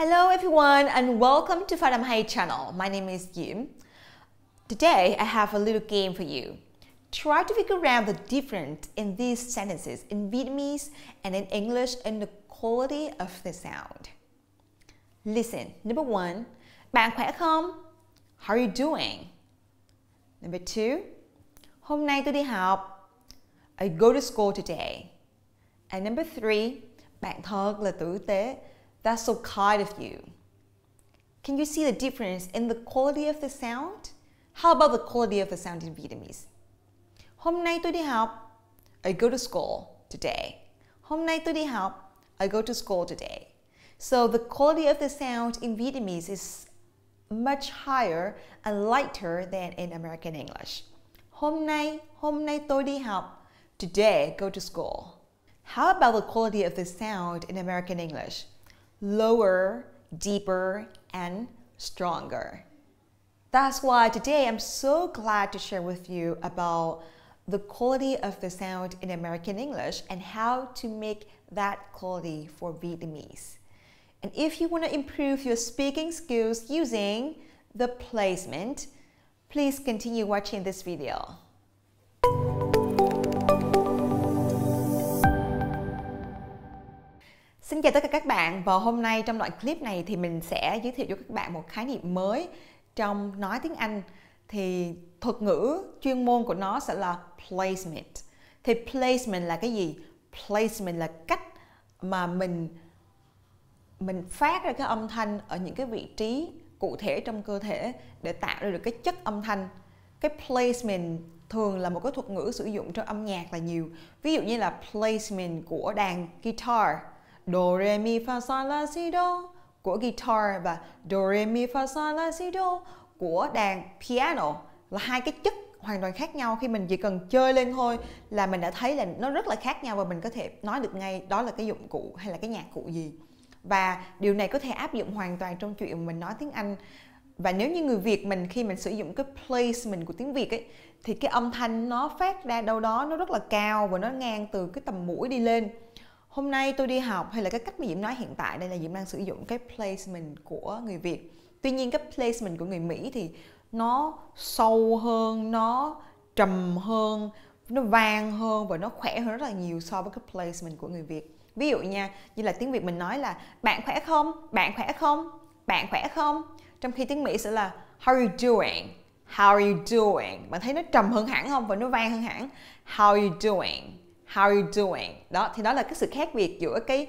Hello everyone and welcome to Fahrenheit channel. My name is Yim. Today I have a little game for you. Try to figure out the difference in these sentences in Vietnamese and in English and the quality of the sound. Listen. Number one, bạn khỏe không? How are you doing? Number two, hôm nay tôi đi học. I go to school today. And number three, bạn thật là tử tế. That's so kind of you. Can you see the difference in the quality of the sound? How about the quality of the sound in Vietnamese? Hôm nay tôi đi học. I go to school today. Hôm nay tôi đi học. I go to school today. So the quality of the sound in Vietnamese is much higher and lighter than in American English. Hôm nay, hôm nay tôi đi học. Today, go to school. How about the quality of the sound in American English? lower, deeper, and stronger. That's why today I'm so glad to share with you about the quality of the sound in American English and how to make that quality for Vietnamese. And if you want to improve your speaking skills using the placement, please continue watching this video. Xin chào tất cả các bạn và hôm nay trong đoạn clip này thì mình sẽ giới thiệu cho các bạn một khái niệm mới trong nói tiếng Anh thì thuật ngữ chuyên môn của nó sẽ là placement. Thì placement là cái gì? Placement là cách mà mình mình phát ra cái âm thanh ở những cái vị trí cụ thể trong cơ thể để tạo ra được cái chất âm thanh. Cái placement thường là một cái thuật ngữ sử dụng trong âm nhạc là nhiều. Ví dụ như là placement của đàn guitar Do Re Mi Fa Sol La Si Do của guitar và Do Re Mi Fa Sol La Si Do của đàn piano là hai cái chất hoàn toàn khác nhau khi mình chỉ cần chơi lên thôi là mình đã thấy là nó rất là khác nhau và mình có thể nói được ngay đó là cái dụng cụ hay là cái nhạc cụ gì và điều này có thể áp dụng hoàn toàn trong chuyện mình nói tiếng Anh và nếu như người Việt mình khi mình sử dụng cái placement của tiếng Việt ấy thì cái âm thanh nó phát ra đâu đó nó rất là cao và nó ngang từ cái tầm mũi đi lên hôm nay tôi đi học hay là cái cách mà diễm nói hiện tại đây là diễm đang sử dụng cái placement của người việt tuy nhiên cái placement của người mỹ thì nó sâu hơn nó trầm hơn nó vang hơn và nó khỏe hơn rất là nhiều so với cái placement của người việt ví dụ nha như là tiếng việt mình nói là bạn khỏe không bạn khỏe không bạn khỏe không trong khi tiếng mỹ sẽ là how are you doing how are you doing bạn thấy nó trầm hơn hẳn không và nó vang hơn hẳn how are you doing how are you doing đó thì đó là cái sự khác biệt giữa cái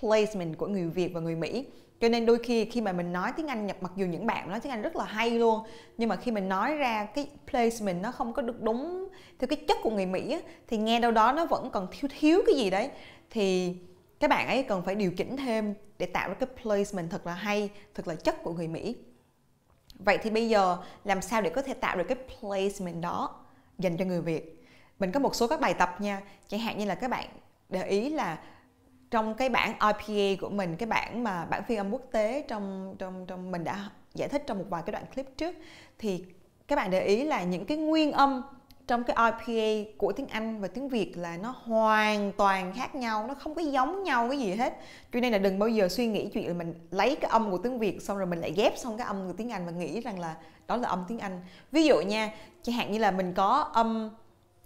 placement của người Việt và người Mỹ cho nên đôi khi khi mà mình nói tiếng Anh nhập mặc dù những bạn nói tiếng Anh rất là hay luôn nhưng mà khi mình nói ra cái placement nó không có được đúng theo cái chất của người Mỹ á, thì nghe đâu đó nó vẫn còn thiếu thiếu cái gì đấy thì các bạn ấy cần phải điều chỉnh thêm để tạo ra cái placement thật là hay thật là chất của người Mỹ vậy thì bây giờ làm sao để có thể tạo được cái placement đó dành cho người Việt mình có một số các bài tập nha chẳng hạn như là các bạn để ý là trong cái bản IPA của mình cái bản mà bản phiên âm quốc tế trong trong trong mình đã giải thích trong một vài cái đoạn clip trước thì các bạn để ý là những cái nguyên âm trong cái IPA của tiếng Anh và tiếng Việt là nó hoàn toàn khác nhau nó không có giống nhau cái gì hết cho nên là đừng bao giờ suy nghĩ chuyện là mình lấy cái âm của tiếng Việt xong rồi mình lại ghép xong cái âm của tiếng Anh và nghĩ rằng là đó là âm tiếng Anh ví dụ nha chẳng hạn như là mình có âm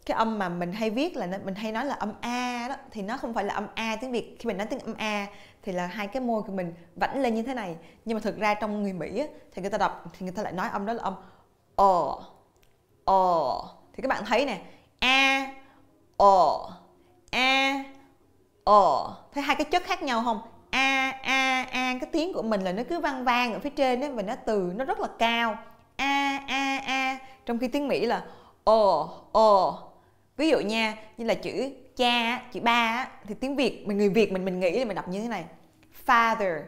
cái âm mà mình hay viết là mình hay nói là âm a đó thì nó không phải là âm a tiếng việt khi mình nói tiếng âm a thì là hai cái môi của mình vảnh lên như thế này nhưng mà thực ra trong người mỹ thì người ta đọc thì người ta lại nói âm đó là âm o o thì các bạn thấy nè a o a o thấy hai cái chất khác nhau không a a a cái tiếng của mình là nó cứ vang vang ở phía trên đấy và nó từ nó rất là cao a a a trong khi tiếng mỹ là o o ví dụ nha như là chữ cha chữ ba thì tiếng việt mình người việt mình mình nghĩ là mình đọc như thế này father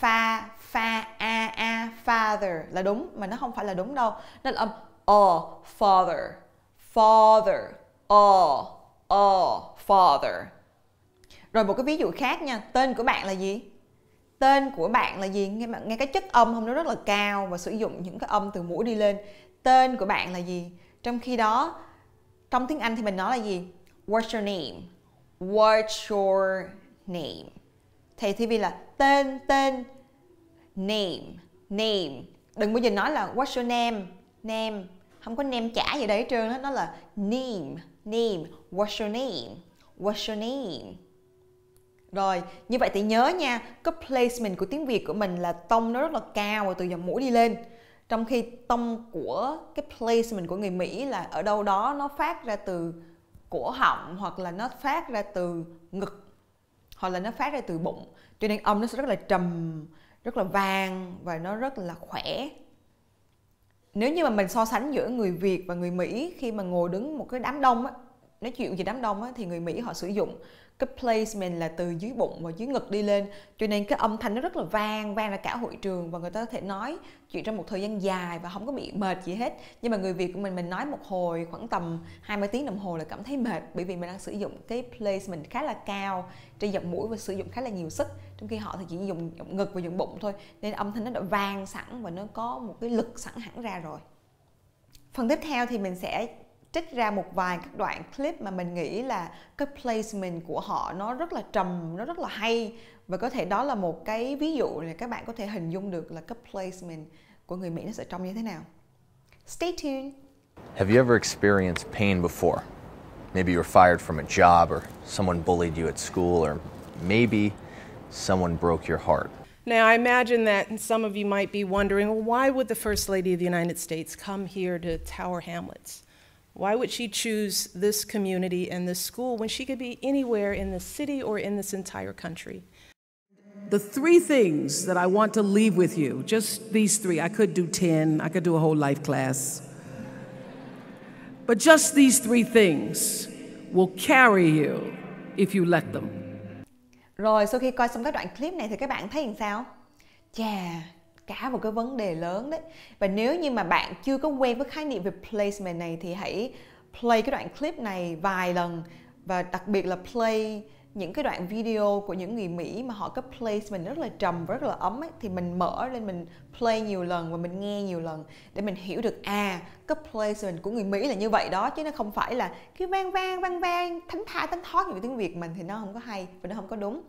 fa fa a a father là đúng mà nó không phải là đúng đâu nó là âm o father father o o father rồi một cái ví dụ khác nha tên của bạn là gì tên của bạn là gì nghe nghe cái chất âm không nó rất là cao và sử dụng những cái âm từ mũi đi lên tên của bạn là gì trong khi đó trong tiếng Anh thì mình nói là gì what's your name what's your name thì TV là tên tên name name đừng bao giờ nói là what's your name name không có nem chả gì đấy trơn đó nó là name name what's your name what's your name rồi như vậy thì nhớ nha cái placement của tiếng việt của mình là tông nó rất là cao và từ dòng mũi đi lên trong khi tâm của cái placement của người Mỹ là ở đâu đó nó phát ra từ cổ họng hoặc là nó phát ra từ ngực hoặc là nó phát ra từ bụng cho nên âm nó sẽ rất là trầm rất là vàng và nó rất là khỏe nếu như mà mình so sánh giữa người Việt và người Mỹ khi mà ngồi đứng một cái đám đông á, nói chuyện về đám đông á, thì người Mỹ họ sử dụng cái placement là từ dưới bụng và dưới ngực đi lên cho nên cái âm thanh nó rất là vang vang ra cả hội trường và người ta có thể nói chuyện trong một thời gian dài và không có bị mệt gì hết nhưng mà người việt của mình mình nói một hồi khoảng tầm hai mấy tiếng đồng hồ là cảm thấy mệt bởi vì mình đang sử dụng cái placement khá là cao trên dọc mũi và sử dụng khá là nhiều sức trong khi họ thì chỉ dùng ngực và dùng bụng thôi nên âm thanh nó đã vang sẵn và nó có một cái lực sẵn hẳn ra rồi phần tiếp theo thì mình sẽ trích ra một vài các đoạn clip mà mình nghĩ là cái placement của họ nó rất là trầm nó rất là hay và có thể đó là một cái ví dụ là các bạn có thể hình dung được là cái placement của người Mỹ nó sẽ trông như thế nào. Stay tuned. Have you ever experienced pain before? Maybe you were fired from a job or someone bullied you at school or maybe someone broke your heart. Now, I imagine that some of you might be wondering well, why would the First Lady of the United States come here to Tower Hamlets? Why would she choose this community and this school when she could be anywhere in the city or in this entire country? The three things that I want to leave with you, just these three, I could do 10, I could do a whole life class. But just these three things will carry you if you let them. Rồi sau khi coi xong các đoạn clip này thì các bạn thấy làm sao? Yeah, cả một cái vấn đề lớn đấy và nếu như mà bạn chưa có quen với khái niệm về placement này thì hãy play cái đoạn clip này vài lần và đặc biệt là play những cái đoạn video của những người Mỹ mà họ có placement rất là trầm rất là ấm ấy, thì mình mở lên mình play nhiều lần và mình nghe nhiều lần để mình hiểu được à cái placement của người Mỹ là như vậy đó chứ nó không phải là cái vang vang vang vang thánh tha thánh thót như tiếng Việt mình thì nó không có hay và nó không có đúng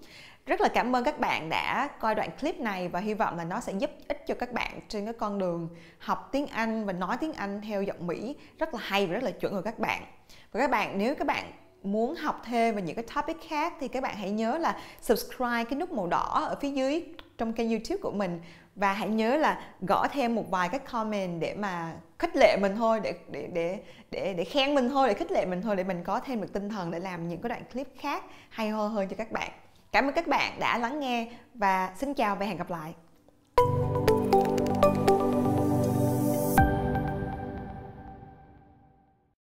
rất là cảm ơn các bạn đã coi đoạn clip này và hy vọng là nó sẽ giúp ích cho các bạn trên cái con đường học tiếng Anh và nói tiếng Anh theo giọng Mỹ rất là hay và rất là chuẩn của các bạn. Và các bạn nếu các bạn muốn học thêm về những cái topic khác thì các bạn hãy nhớ là subscribe cái nút màu đỏ ở phía dưới trong kênh YouTube của mình và hãy nhớ là gõ thêm một vài cái comment để mà khích lệ mình thôi để để để để để khen mình thôi để khích lệ mình thôi để mình có thêm được tinh thần để làm những cái đoạn clip khác hay ho hơn cho các bạn. Cảm ơn các bạn đã lắng nghe và xin chào và hẹn gặp lại.